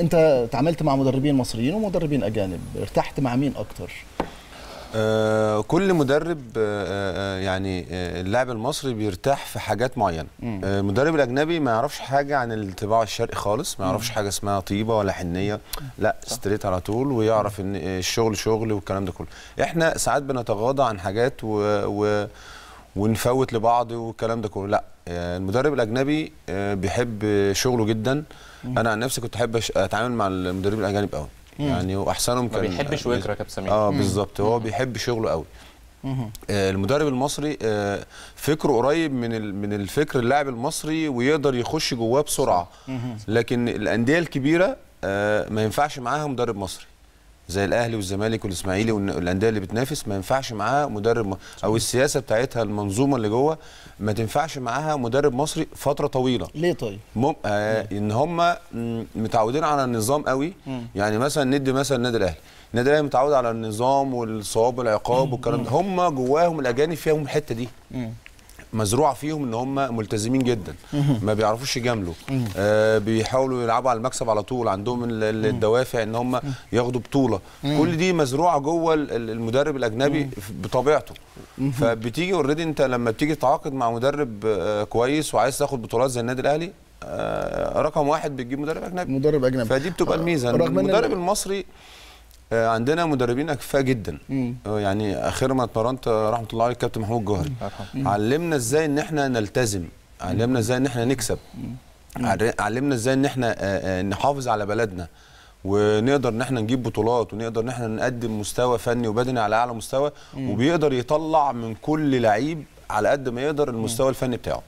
انت تعاملت مع مدربين مصريين ومدربين اجانب ارتحت مع مين اكتر آه، كل مدرب آه، آه، يعني اللاعب المصري بيرتاح في حاجات معينه المدرب الاجنبي ما يعرفش حاجه عن الطباع الشرقي خالص ما يعرفش حاجه اسمها طيبه ولا حنيه لا ستريت على طول ويعرف ان الشغل شغل والكلام ده كله احنا ساعات بنتغاضى عن حاجات و, و ونفوت لبعض والكلام ده كله لا آه، المدرب الاجنبي آه، بيحب شغله جدا انا عن نفسي كنت احب اتعامل مع المدربين الاجانب قوي يعني واحسنهم كان ما بيحبش ويكرة كابتن سمير اه بالظبط هو بيحب شغله قوي آه، المدرب المصري فكره قريب من من الفكر اللاعب المصري ويقدر يخش جواه بسرعه لكن الانديه الكبيره ما ينفعش معاها مدرب مصري زي الاهلي والزمالك والاسماعيلي والانديه اللي بتنافس ما ينفعش معاها مدرب او السياسه بتاعتها المنظومه اللي جوه ما تنفعش معاها مدرب مصري فتره طويله ليه طيب مم... آه ليه؟ ان هم متعودين على النظام قوي مم. يعني مثلا ندي مثلا النادي الاهلي النادي الاهلي متعود على النظام والصواب والعقاب والكلام ده هم جواهم الاجانب فيهم الحته دي مم. مزروعه فيهم ان هم ملتزمين جدا ما بيعرفوش يجاملوا آه بيحاولوا يلعبوا على المكسب على طول عندهم الدوافع ان هم ياخدوا بطوله كل دي مزروعه جوه المدرب الاجنبي بطبيعته فبتيجي اوريدي انت لما بتيجي تتعاقد مع مدرب آه، كويس وعايز تاخد بطولات زي النادي الاهلي آه رقم واحد بتجيب مدرب اجنبي مدرب اجنبي فدي بتبقى الميزه المدرب المصري آه، عندنا مدربين اكفاء جدا مم. آه، يعني اخر ما اتمرنت آه، رحمه الله عليه الكابتن محمود جوهري علمنا ازاي ان احنا نلتزم علمنا ازاي ان احنا نكسب علمنا ازاي ان احنا نحافظ على بلدنا ونقدر ان احنا نجيب بطولات ونقدر ان احنا نقدم مستوى فني وبدني على اعلى مستوى مم. وبيقدر يطلع من كل لعيب على قد ما يقدر المستوى مم. الفني بتاعه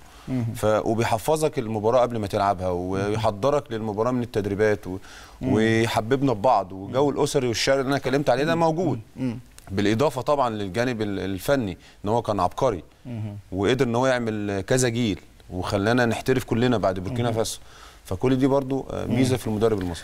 ف... وبيحفظك المباراه قبل ما تلعبها ويحضرك للمباراه من التدريبات و... ويحببنا ببعض والجو الاسري والشعر اللي انا كلمت عليه ده موجود بالاضافه طبعا للجانب الفني ان هو كان عبقري وقدر ان هو يعمل كذا جيل وخلانا نحترف كلنا بعد بوركينا فاسو فكل دي برضو آه، ميزه في المدرب المصري